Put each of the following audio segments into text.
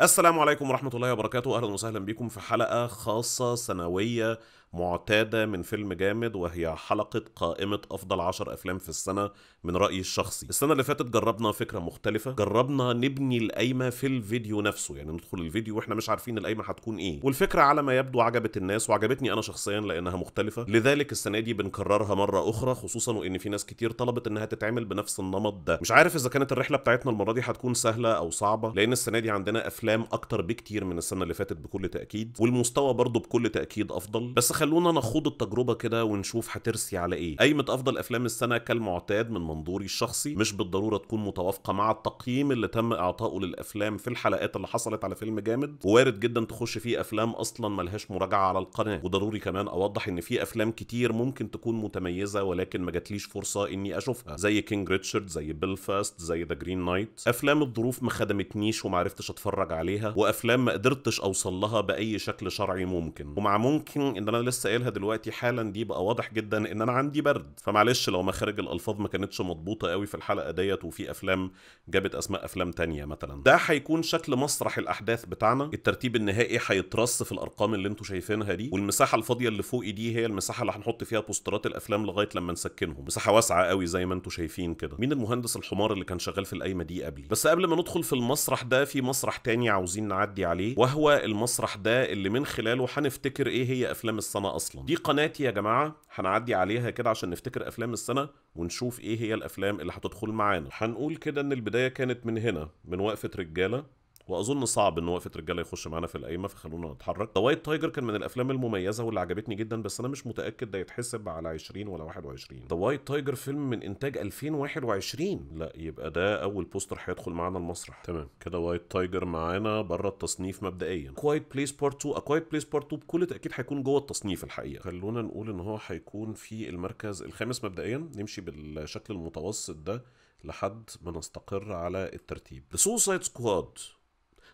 السلام عليكم ورحمة الله وبركاته أهلا وسهلا بكم في حلقة خاصة سنوية معتادة من فيلم جامد وهي حلقة قائمة أفضل عشر أفلام في السنة من رأيي الشخصي السنة اللي فاتت جربنا فكرة مختلفة جربنا نبني القايمة في الفيديو نفسه يعني ندخل الفيديو وإحنا مش عارفين القايمة هتكون إيه والفكرة على ما يبدو عجبت الناس وعجبتني أنا شخصيا لأنها مختلفة لذلك السنة دي بنكررها مرة أخرى خصوصا وإن في ناس كتير طلبت إنها تتعمل بنفس النمط ده مش عارف إذا كانت الرحلة بتاعتنا المرة دي هتكون سهلة أو صعبة لأن السنة دي عندنا أفلام أكتر بكتير من السنة اللي فاتت بكل تأكيد والمستوى برضه بكل تأكيد أفضل بس خلونا نخوض التجربه كده ونشوف هترسي على ايه قايمه افضل افلام السنه كالمعتاد من منظوري الشخصي مش بالضروره تكون متوافقه مع التقييم اللي تم اعطائه للافلام في الحلقات اللي حصلت على فيلم جامد ووارد جدا تخش فيه افلام اصلا ملهاش مراجعه على القناه وضروري كمان اوضح ان في افلام كتير ممكن تكون متميزه ولكن ما جاتليش فرصه اني اشوفها زي كينج ريتشارد زي بيلفاست زي ذا جرين نايت افلام الظروف ما خدمتنيش وما عرفتش اتفرج عليها وافلام ما قدرتش اوصل لها باي شكل شرعي ممكن ومع ممكن ان انا لسه قايلها دلوقتي حالا دي بقى واضح جدا ان انا عندي برد فمعلش لو مخارج الالفاظ ما كانتش مضبوطه قوي في الحلقه ديت وفي افلام جابت اسماء افلام تانية مثلا ده هيكون شكل مسرح الاحداث بتاعنا الترتيب النهائي هيترص في الارقام اللي انتم شايفينها دي والمساحه الفاضيه اللي فوقي دي هي المساحه اللي هنحط فيها بوسترات الافلام لغايه لما نسكنهم مساحه واسعه قوي زي ما انتم شايفين كده مين المهندس الحمار اللي كان شغال في القايمه دي قبلي بس قبل ما ندخل في المسرح ده في مسرح تاني عاوزين نعدي عليه وهو المسرح ده اللي من خلاله هنفتكر ايه هي افلام السنة السنه اصلا دي قناتي يا جماعه هنعدي عليها كده عشان نفتكر افلام السنه ونشوف ايه هي الافلام اللي هتدخل معانا هنقول كده ان البدايه كانت من هنا من وقفه رجاله واظن صعب ان وقفه رجاله يخش معانا في القايمه فخلونا نتحرك ذا وايت تايجر كان من الافلام المميزه واللي عجبتني جدا بس انا مش متاكد ده يتحسب على 20 ولا 21 ذا وايت تايجر فيلم من انتاج 2021 لا يبقى ده اول بوستر هيدخل معانا المسرح تمام كده وايت تايجر معانا بره التصنيف مبدئيا كوايت بليس بارت 2 اكوايت بليس بارت 2 بكل تاكيد هيكون جوه التصنيف الحقيقه خلونا نقول ان هو هيكون في المركز الخامس مبدئيا نمشي بالشكل المتوسط ده لحد ما نستقر على الترتيب. The Suicide Squad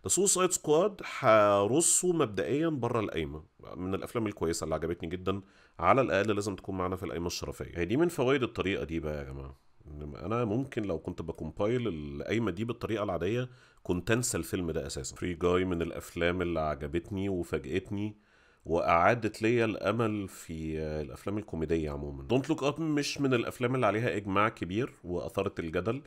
سوسايد سكواد هرصه مبدئيا بره القايمه من الافلام الكويسه اللي عجبتني جدا على الاقل لازم تكون معانا في القايمه الشرفيه هي يعني دي من فوائد الطريقه دي بقى يا جماعه انا ممكن لو كنت بكمبايل القايمه دي بالطريقه العاديه كنت انسى الفيلم ده اساسا فري جاي من الافلام اللي عجبتني وفاجئتني واعادت ليا الامل في الافلام الكوميديه عموما دونت لوك اب مش من الافلام اللي عليها اجماع كبير واثارت الجدل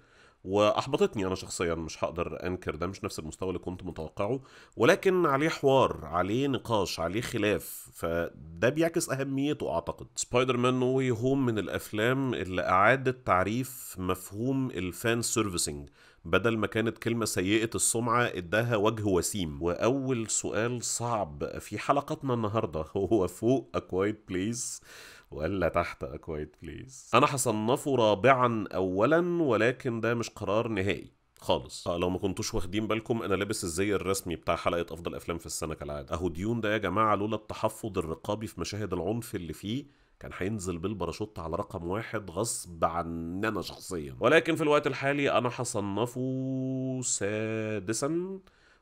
واحبطتني انا شخصيا مش هقدر انكر ده مش نفس المستوى اللي كنت متوقعه ولكن عليه حوار عليه نقاش عليه خلاف فده بيعكس اهميته اعتقد سبايدر مان نو واي هوم من الافلام اللي اعادت تعريف مفهوم الفان سيرفيسنج بدل ما كانت كلمة سيئة السمعة اداها وجه وسيم وأول سؤال صعب في حلقتنا النهاردة هو فوق أكوايت Quiet ولا تحت اكوايت بليز أنا هصنفه رابعا أولا ولكن ده مش قرار نهائي خالص آه لو ما كنتوش واخدين بالكم انا لابس الزي الرسمي بتاع حلقه افضل افلام في السنه كالعاده اهو ديون ده يا جماعه لولا التحفظ الرقابي في مشاهد العنف اللي فيه كان هينزل بالباراشوت على رقم واحد غصب عننا شخصيا ولكن في الوقت الحالي انا هصنفه سادسا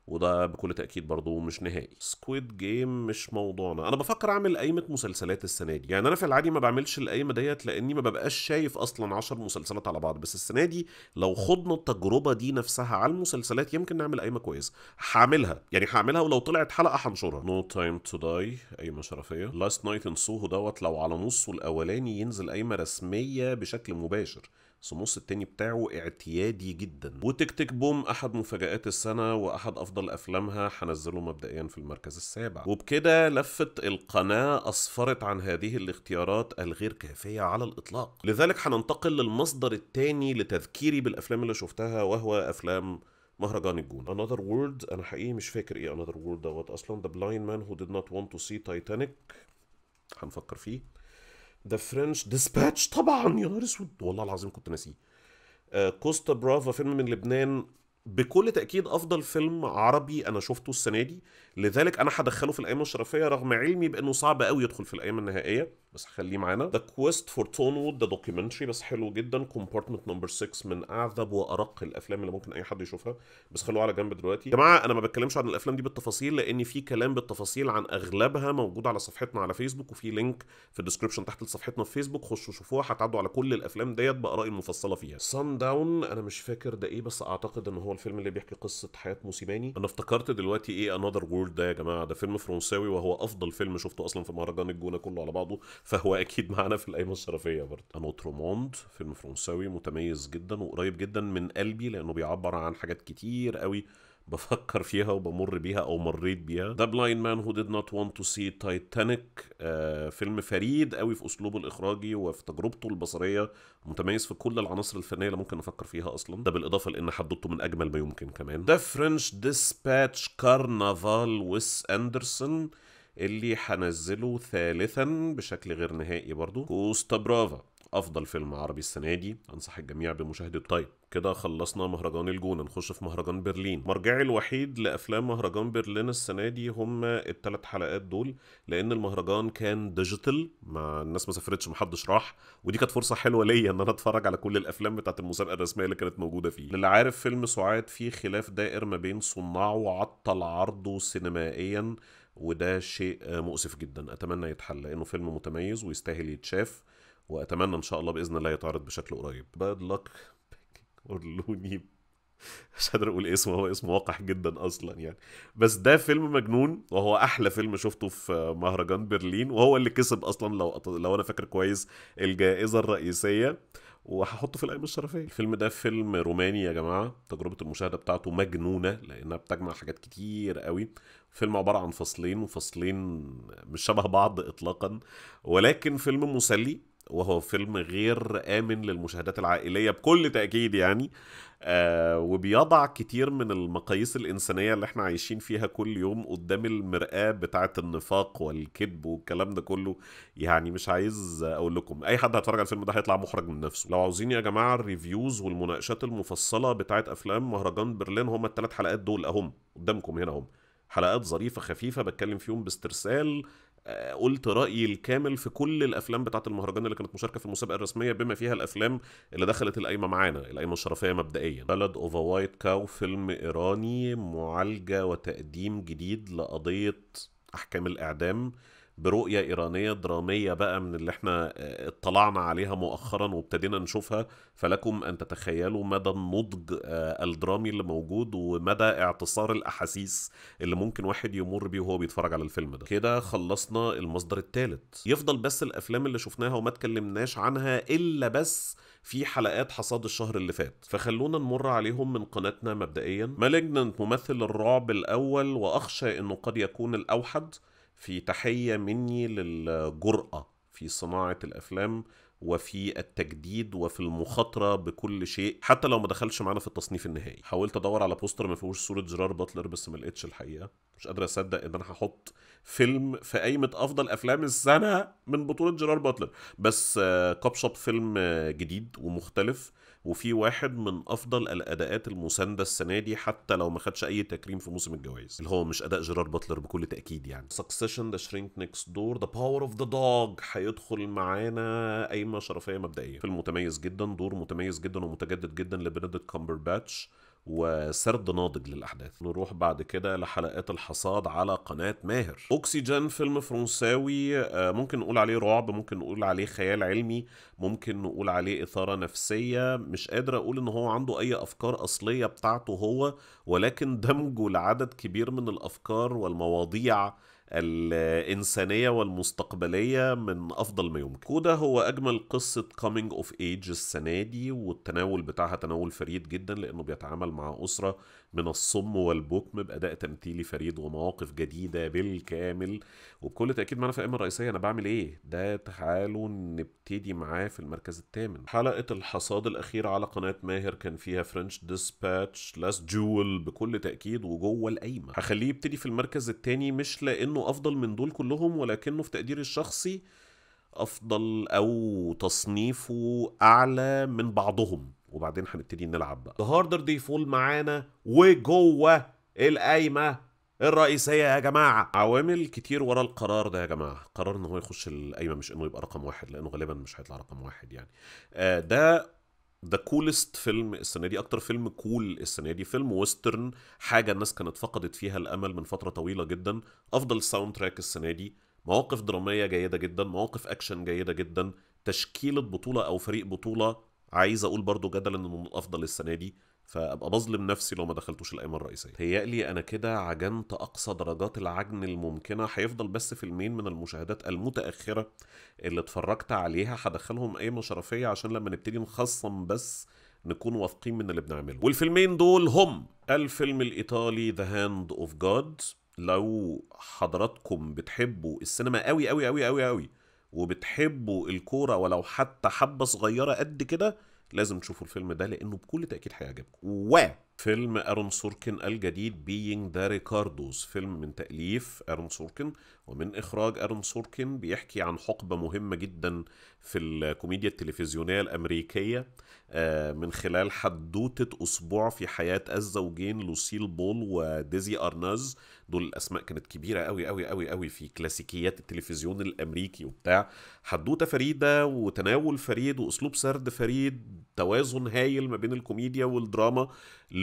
وده بكل تاكيد برضه مش نهائي سكويد جيم مش موضوعنا انا بفكر اعمل قائمه مسلسلات السنه دي يعني انا في العادي ما بعملش القائمه ديت لاني ما ببقاش شايف اصلا 10 مسلسلات على بعض بس السنه دي لو خضنا التجربه دي نفسها على المسلسلات يمكن نعمل قائمه كويسه هعملها يعني هعملها ولو طلعت حلقه هنشرها نو تايم تو داي قايمه شرفيه لاست نايت ان سوهو دوت لو على نصه الاولاني ينزل قايمه رسميه بشكل مباشر الصموس التاني بتاعه اعتيادي جدا تك بوم احد مفاجآت السنة واحد افضل افلامها هنزله مبدئيا في المركز السابع وبكده لفة القناة اسفرت عن هذه الاختيارات الغير كافية على الاطلاق لذلك هننتقل للمصدر التاني لتذكيري بالافلام اللي شفتها وهو افلام مهرجان الجون Another World انا حقيقي مش فاكر ايه Another World دوت اصلا The Blind Man Who Did Not Want To See Titanic هنفكر فيه ذا فرنش ديسباتش طبعا يا نهار اسود والله العظيم كنت ناسيه آه، كوستا برافا فيلم من لبنان بكل تاكيد افضل فيلم عربي انا شفته السنه دي لذلك انا هدخله في القائمه الشرفيه رغم علمي بانه صعب قوي يدخل في القائمه النهائيه بس خليه معانا ذا كويست فور Tonewood ده دوكيومنتري بس حلو جدا كومبارتمنت نمبر 6 من اعذب وارق الافلام اللي ممكن اي حد يشوفها بس خلوه على جنب دلوقتي يا جماعه انا ما بتكلمش عن الافلام دي بالتفاصيل لان في كلام بالتفاصيل عن اغلبها موجود على صفحتنا على فيسبوك وفي لينك في الديسكربشن تحت لصفحتنا في فيسبوك خشوا شوفوها هتعدوا على كل الافلام ديت بارائي المفصله فيها Sundown انا مش فاكر ده ايه بس اعتقد ان هو الفيلم اللي بيحكي قصه حياه موسيماني انا افتكرت دلوقتي ايه انذر وورلد ده يا جماعه ده فيلم فرنساوي وهو افضل فيلم شفته اصلا في مهرجان الجونه كله على بعضه فهو اكيد معانا في القايمه الشرفيه برضه انوتر موند فيلم فرنساوي متميز جدا وقريب جدا من قلبي لانه بيعبر عن حاجات كتير قوي بفكر فيها وبمر بيها او مريت بيها ذا بلايند مان هو ديد نوت وانت تو سي تايتانيك فيلم فريد قوي في اسلوبه الاخراجي وفي تجربته البصريه متميز في كل العناصر الفنيه اللي ممكن افكر فيها اصلا ده بالاضافه لان حدوته من اجمل ما يمكن كمان ده فرنش ديسباتش كارنفال ويس اندرسون اللي هنزله ثالثا بشكل غير نهائي برضو كوستا برافا افضل فيلم عربي السنه دي انصح الجميع بمشاهدته طيب كده خلصنا مهرجان الجونة نخش في مهرجان برلين مرجعي الوحيد لافلام مهرجان برلين السنه دي هم الثلاث حلقات دول لان المهرجان كان ديجيتال ما الناس ما سافرتش ما حدش راح ودي كانت فرصه حلوه ليا ان انا اتفرج على كل الافلام بتاعت المسابقه الرسميه اللي كانت موجوده فيه للي عارف فيلم سعاد فيه خلاف دائر ما بين صناعه وعطل عرضه سينمائيا وده شيء مؤسف جدا اتمنى يتحل لانه فيلم متميز ويستاهل يتشاف واتمنى ان شاء الله باذن الله يتعرض بشكل قريب باد لك اورلوني مش قادر اقول اسمه هو اسمه وقح جدا اصلا يعني بس ده فيلم مجنون وهو احلى فيلم شفته في مهرجان برلين وهو اللي كسب اصلا لو لو انا فاكر كويس الجائزه الرئيسيه وهحطه في القائمه الشرفيه الفيلم ده فيلم روماني يا جماعه تجربه المشاهده بتاعته مجنونه لانها بتجمع حاجات كتير قوي فيلم عباره عن فصلين وفصلين مش شبه بعض اطلاقا ولكن فيلم مسلي وهو فيلم غير آمن للمشاهدات العائلية بكل تأكيد يعني آه وبيضع كتير من المقاييس الإنسانية اللي احنا عايشين فيها كل يوم قدام المرآة بتاعة النفاق والكذب والكلام ده كله يعني مش عايز أقول لكم أي حد هيتفرج على الفيلم ده هيطلع محرج من نفسه لو عاوزين يا جماعة الريفيوز والمناقشات المفصلة بتاعة أفلام مهرجان برلين هما الثلاث حلقات دول أهم قدامكم هنا هم حلقات ظريفة خفيفة بتكلم فيهم باسترسال آه، قلت رايي الكامل في كل الافلام بتاعه المهرجان اللي كانت مشاركه في المسابقه الرسميه بما فيها الافلام اللي دخلت القايمه معانا القايمه الشرفيه مبدئيا بلد اوف وايت كاو فيلم ايراني معالجه وتقديم جديد لقضيه احكام الاعدام برؤيه ايرانيه دراميه بقى من اللي احنا آه، اطلعنا عليها مؤخرا وابتدينا نشوفها فلكم ان تتخيلوا مدى النضج آه، الدرامي اللي موجود ومدى اعتصار الاحاسيس اللي ممكن واحد يمر بيه وهو بيتفرج على الفيلم ده كده خلصنا المصدر الثالث يفضل بس الافلام اللي شفناها وما اتكلمناش عنها الا بس في حلقات حصاد الشهر اللي فات فخلونا نمر عليهم من قناتنا مبدئيا مالجننت ممثل الرعب الاول واخشى انه قد يكون الاوحد في تحية مني للجرأة في صناعة الأفلام وفي التجديد وفي المخاطره بكل شيء حتى لو ما دخلش معانا في التصنيف النهائي حاولت ادور على بوستر ما فيهوش صوره جيرار باتلر بس ما لقيتش الحقيقه مش قادر اصدق ان انا هحط فيلم في قائمه افضل افلام السنه من بطوله جيرار باتلر بس كاب آه، شوب فيلم آه، جديد ومختلف وفي واحد من افضل الاداءات المسانده السنه دي حتى لو ما خدش اي تكريم في موسم الجوائز اللي هو مش اداء جيرار باتلر بكل تاكيد يعني سكسيشن ذا شرينك نيكست دور ذا باور اوف ذا دوج هيدخل معانا قايمه شرفيه مبدئيه فيلم متميز جدا دور متميز جدا ومتجدد جدا كامبر باتش وسرد ناضج للأحداث نروح بعد كده لحلقات الحصاد على قناة ماهر اوكسيجين فيلم فرنساوي آه، ممكن نقول عليه رعب ممكن نقول عليه خيال علمي ممكن نقول عليه إثارة نفسية مش قادر أقول إن هو عنده أي أفكار أصلية بتاعته هو ولكن دمجه لعدد كبير من الأفكار والمواضيع الإنسانية والمستقبلية من أفضل ما يمكن كودا هو أجمل قصة coming of age السنة دي والتناول بتاعها تناول فريد جدا لأنه بيتعامل مع أسرة من الصم والبكم باداء تمثيلي فريد ومواقف جديده بالكامل وبكل تاكيد معانا في القائمه الرئيسيه انا بعمل ايه ده تعالوا نبتدي معاه في المركز الثامن حلقه الحصاد الاخيره على قناه ماهر كان فيها فرنش ديسباتش لاست جول بكل تاكيد وجوه القايمه هخليه يبتدي في المركز الثاني مش لانه افضل من دول كلهم ولكنه في تقديري الشخصي افضل او تصنيفه اعلى من بعضهم وبعدين هنبتدي نلعب بقى The Harder They Fall معانا وجوه القايمه الرئيسيه يا جماعه عوامل كتير ورا القرار ده يا جماعه قرار ان هو يخش القايمه مش انه يبقى رقم واحد لانه غالبا مش هيطلع رقم واحد يعني آه ده ذا كولست فيلم السنه دي اكتر فيلم كول cool السنه دي فيلم ويسترن حاجه الناس كانت فقدت فيها الامل من فتره طويله جدا افضل ساوند تراك السنه دي مواقف دراميه جيده جدا مواقف اكشن جيده جدا تشكيله بطوله او فريق بطوله عايز اقول برضو جدلا انه من الافضل السنه دي فابقى بظلم نفسي لو ما دخلتوش القائمه الرئيسيه تهيألي انا كده عجنت اقصى درجات العجن الممكنه هيفضل بس فيلمين من المشاهدات المتاخره اللي اتفرجت عليها هدخلهم قائمه شرفيه عشان لما نبتدي نخصم بس نكون واثقين من اللي بنعمله والفيلمين دول هم الفيلم الايطالي ذا هاند اوف جاد لو حضراتكم بتحبوا السينما قوي قوي قوي قوي قوي وبتحبوا الكوره ولو حتى حبه صغيره قد كده لازم تشوفوا الفيلم ده لانه بكل تاكيد هيعجبكم و فيلم أرون سوركن الجديد بينج ذا ريكاردوز فيلم من تأليف أرون سوركن ومن إخراج أرون سوركن بيحكي عن حقبة مهمة جدا في الكوميديا التلفزيونية الأمريكية آه، من خلال حدوتة أسبوع في حياة الزوجين لوسيل بول وديزي أرناز دول الأسماء كانت كبيرة قوي قوي قوي قوي في كلاسيكيات التلفزيون الأمريكي وبتاع حدوتة فريدة وتناول فريد وأسلوب سرد فريد توازن هايل ما بين الكوميديا والدراما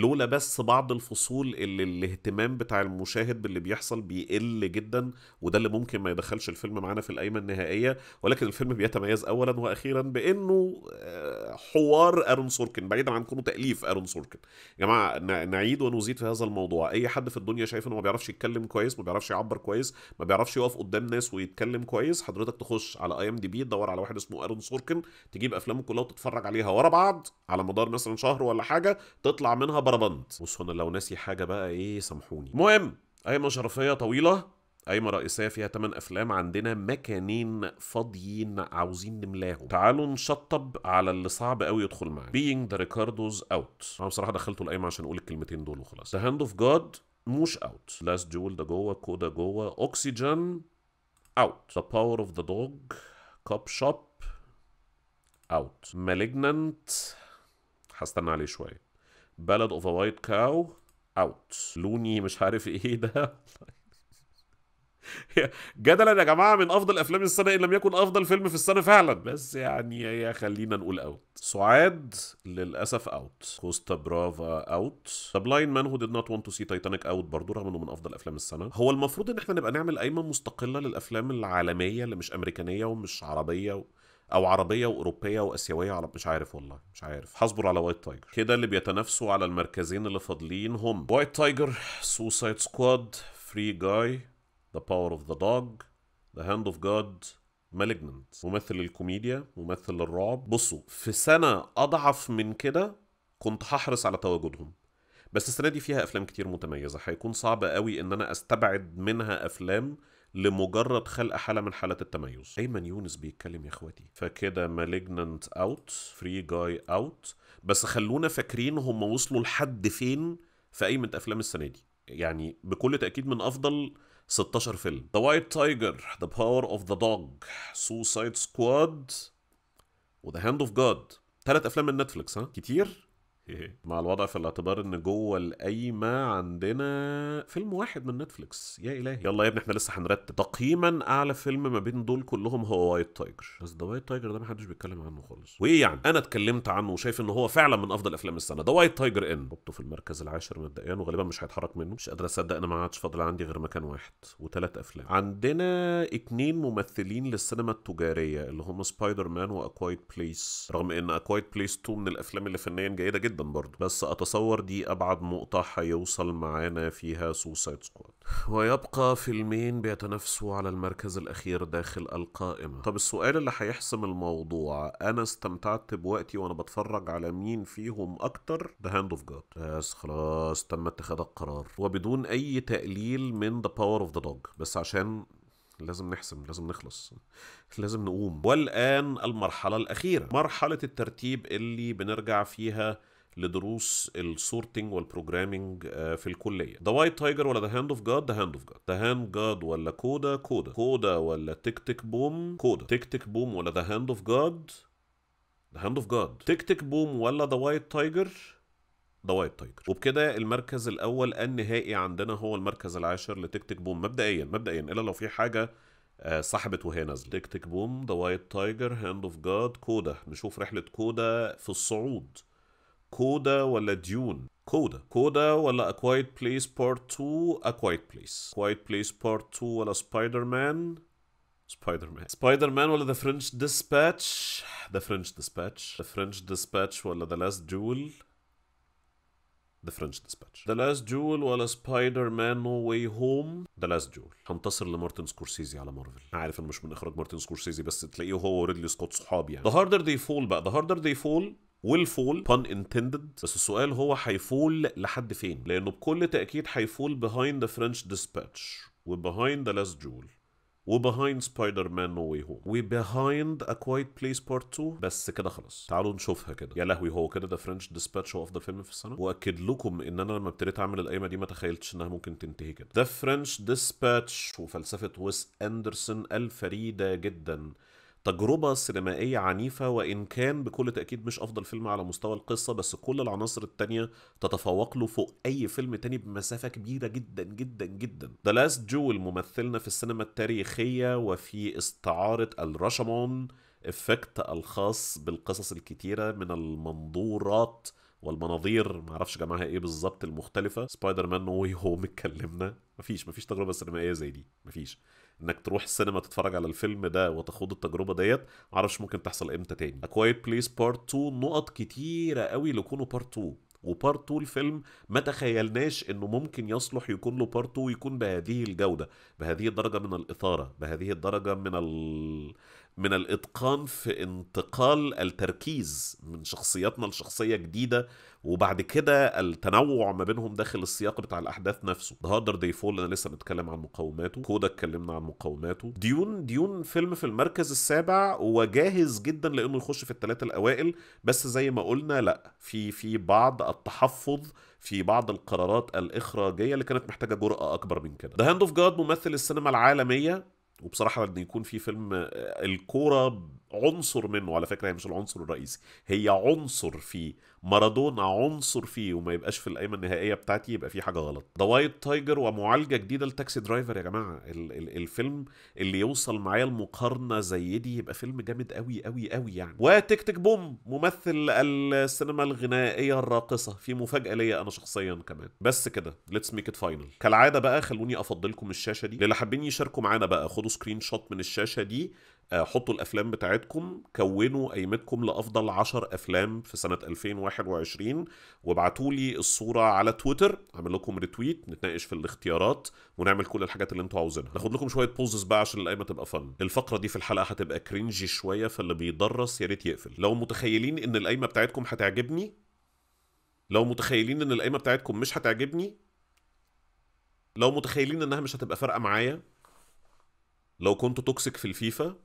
لولا بس بعض الفصول اللي الاهتمام بتاع المشاهد باللي بيحصل بيقل جدا وده اللي ممكن ما يدخلش الفيلم معانا في القايمه النهائيه ولكن الفيلم بيتميز اولا واخيرا بانه آه، حوار ارون سوركن بعيدا عن كونه تاليف ارون سوركن يا جماعه نعيد ونزيد في هذا الموضوع اي حد في الدنيا شايف انه ما بيعرفش يتكلم كويس ما بيعرفش يعبر كويس ما بيعرفش يقف قدام ناس ويتكلم كويس حضرتك تخش على اي ام دي بي تدور على واحد اسمه ارون سوركن تجيب افلامه كلها وتتفرج عليها ورا بعض على مدار مثلا شهر ولا حاجه تطلع منها بربند بصوا انا لو ناسي حاجه بقى ايه سامحوني المهم قايمه شرفيه طويله قايمة رئيسية فيها 8 أفلام عندنا مكانين فاضيين عاوزين نملاهم تعالوا نشطب على اللي صعب قوي يدخل معانا Being the Ricardos Out أنا بصراحة دخلته القايمة عشان أقول الكلمتين دول وخلاص The Hand of God مش أوت Last جول ده جوه كودا جوه أوكسجين أوت The Power of the Dog Cop Shop أوت Malignant هستنى عليه شوية بلد اوف وايت كاو اوت لوني مش عارف ايه ده جدلا يا جماعه من افضل افلام السنه ان لم يكن افضل فيلم في السنه فعلا بس يعني يا خلينا نقول اوت سعاد للاسف اوت كوستا برافا اوت طب لاين مان هو ديد نوت وانت تو سي تايتانيك اوت برضه رغم انه من افضل افلام السنه هو المفروض ان احنا نبقى نعمل قايمه مستقله للافلام العالميه اللي مش امريكانيه ومش عربيه و... او عربيه واوروبيه واسيويه على مش عارف والله مش عارف هصبر على وايت تايجر كده اللي بيتنافسوا على المركزين اللي فاضلين هم وايت تايجر سوسايد سكواد فري جاي ذا باور اوف ذا دوج ذا هاند اوف جاد مالجننت ممثل الكوميديا ممثل الرعب بصوا في سنه اضعف من كده كنت هحرص على تواجدهم بس السنه دي فيها افلام كتير متميزه هيكون صعب قوي ان انا استبعد منها افلام لمجرد خلق حاله من حالات التميز ايمن يونس بيتكلم يا اخواتي فكده مالجننت اوت فري جاي اوت بس خلونا فاكرين هم وصلوا لحد فين في قايمه افلام السنه دي يعني بكل تاكيد من افضل 16 فيلم ذا وايت تايجر ذا باور اوف ذا دوج سوسايد سكواد وذا هاند اوف جاد ثلاث افلام من نتفليكس ها كتير إيه. مع الوضع في الاعتبار ان جوه القايمه عندنا فيلم واحد من نتفليكس يا الهي يلا يا ابني احنا لسه هنرتب تقييما اعلى فيلم ما بين دول كلهم هو وايت تايجر بس ده وايت تايجر ده ما حدش بيتكلم عنه خالص وايه يعني انا اتكلمت عنه وشايف ان هو فعلا من افضل افلام السنه ده وايت تايجر ان حطه في المركز العاشر مبدئيا وغالبا مش هيتحرك منه مش قادر اصدق انا ما عادش فاضل عندي غير مكان واحد وثلاث افلام عندنا اثنين ممثلين للسينما التجاريه اللي هم سبايدر مان واكوايت بليس رغم ان اكوايت بليس 2 من الافلام اللي فنيا جيده جدا برضو بس أتصور دي أبعد نقطة هيوصل معانا فيها سوسايد سكواد ويبقى فيلمين بيتنافسوا على المركز الأخير داخل القائمة طب السؤال اللي هيحسم الموضوع أنا استمتعت بوقتي وأنا بتفرج على مين فيهم أكتر ذا هاند أوف جاد بس خلاص تم اتخاذ القرار وبدون أي تقليل من ذا باور أوف ذا دوج بس عشان لازم نحسم لازم نخلص لازم نقوم والآن المرحلة الأخيرة مرحلة الترتيب اللي بنرجع فيها لدروس السورتنج والبروجرامينج آه، في الكليه ذا وايت تايجر ولا ذا هاند اوف جاد ذا هاند اوف جاد ذا هاند جاد ولا كودا كودا كودا ولا تيك تيك بوم كودا تيك تيك بوم ولا ذا هاند اوف جاد ذا هاند اوف جاد تيك تيك بوم ولا ذا وايت تايجر ذا وايت تايجر وبكده المركز الاول النهائي عندنا هو المركز العاشر لتيك تيك بوم مبدئيا مبدئيا الا لو في حاجه آه، سحبت وهي نازله تيك تيك بوم ذا وايت تايجر هاند اوف جاد كودا نشوف رحله كودا في الصعود كودا ولا ديون كودا كودا ولا اكوايت بليس بارت 2 اكوايت بليس اكوايت بليس بارت 2 ولا سبايدر مان سبايدر مان سبايدر مان ولا ذا فرنش ديسباتش ذا فرنش ديسباتش ذا فرنش ديسباتش ولا ذا لاست جول ذا فرنش ديسباتش ذا لاست جول ولا سبايدر مان نو واي هوم ذا لاست جول هنتصر لمارتن سكورسيزي على مارفل انا عارف انه مش من اخراج مارتن سكورسيزي بس تلاقيه هو وريدلي سكوت صحاب يعني ذا هاردر ذي فول بقى ذا هاردر ذي فول ويل فول pun انتندد بس السؤال هو هيفول لحد فين لانه بكل تاكيد هيفول بيهايند ذا فرنش ديسباتش وبيهايند ذا لاست جول وبيهايند سبايدر مان نو واي هوم وبيهايند ا كوايت بليس بارت 2 بس كده خلاص تعالوا نشوفها كده يا لهوي هو كده ذا فرنش ديسباتش هو افضل فيلم في السنه واكد لكم ان انا لما ابتديت اعمل القايمه دي ما تخيلتش انها ممكن تنتهي كده ذا فرنش ديسباتش وفلسفه ويس اندرسون الفريده جدا تجربة سينمائية عنيفة وإن كان بكل تأكيد مش أفضل فيلم على مستوى القصة بس كل العناصر التانية تتفوق له فوق أي فيلم تاني بمسافة كبيرة جدا جدا جدا ذا لاست جول ممثلنا في السينما التاريخية وفي استعارة الرشمون افكت الخاص بالقصص الكتيرة من المنظورات والمناظير معرفش جمعها ايه بالظبط المختلفة سبايدر مان نو واي هوم اتكلمنا مفيش مفيش تجربة سينمائية زي دي مفيش انك تروح السينما تتفرج على الفيلم ده وتخوض التجربه ديت معرفش ممكن تحصل امتى تاني A Quiet Place Part 2 نقط كتيره قوي لكونه بارت 2 وبارت 2 الفيلم ما تخيلناش انه ممكن يصلح يكون له بارت 2 ويكون بهذه الجوده بهذه الدرجه من الاثاره بهذه الدرجه من ال... من الاتقان في انتقال التركيز من شخصياتنا لشخصيه جديده وبعد كده التنوع ما بينهم داخل السياق بتاع الاحداث نفسه ذا هاردر دي فول انا لسه بنتكلم عن مقوماته كودا اتكلمنا عن مقوماته ديون ديون فيلم في المركز السابع وجاهز جدا لانه يخش في الثلاثه الاوائل بس زي ما قلنا لا في في بعض التحفظ في بعض القرارات الاخراجيه اللي كانت محتاجه جرأه اكبر من كده. ذا هاند اوف جاد ممثل السينما العالميه وبصراحه بده يكون في فيلم آه، الكوره عنصر منه على فكره هي مش العنصر الرئيسي هي عنصر فيه مارادونا عنصر فيه وما يبقاش في القايمه النهائيه بتاعتي يبقى في حاجه غلط ذا وايت تايجر ومعالجه جديده لتاكسي درايفر يا جماعه ال ال الفيلم اللي يوصل معايا المقارنه زي دي يبقى فيلم جامد قوي قوي قوي يعني وتيك تيك بوم ممثل السينما الغنائيه الراقصه في مفاجاه ليا انا شخصيا كمان بس كده ليتس ميك ات فاينل كالعاده بقى خلوني افضلكم الشاشه دي للي حابين يشاركوا معانا بقى خدوا سكرين شوت من الشاشه دي آه، حطوا الافلام بتاعتكم كونوا قائمتكم لافضل 10 افلام في سنه 2021 وابعتوا لي الصوره على تويتر اعمل لكم ريتويت نتناقش في الاختيارات ونعمل كل الحاجات اللي انتم عاوزينها ناخد لكم شويه بوزز بقى عشان القايمه تبقى فن الفقره دي في الحلقه هتبقى كرنجي شويه فاللي بيدرس يا ريت يقفل لو متخيلين ان القايمه بتاعتكم هتعجبني لو متخيلين ان القايمه بتاعتكم مش هتعجبني لو متخيلين انها مش هتبقى فارقه معايا لو كنتوا توكسيك في الفيفا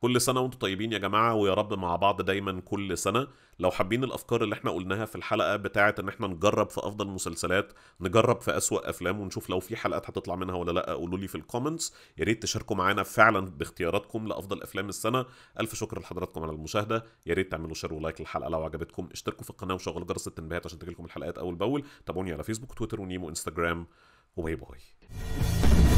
كل سنه وانتم طيبين يا جماعه ويا رب مع بعض دايما كل سنه لو حابين الافكار اللي احنا قلناها في الحلقه بتاعه ان احنا نجرب في افضل مسلسلات نجرب في اسوا افلام ونشوف لو في حلقات هتطلع منها ولا لا قولوا لي في الكومنتس يا ريت تشاركوا معانا فعلا باختياراتكم لافضل افلام السنه الف شكر لحضراتكم على المشاهده يا ريت تعملوا شير ولايك للحلقه لو عجبتكم اشتركوا في القناه وشغلوا جرس التنبيهات عشان تجيلكم الحلقات اول باول تابعوني على فيسبوك تويتر ونيمو انستجرام وباي باي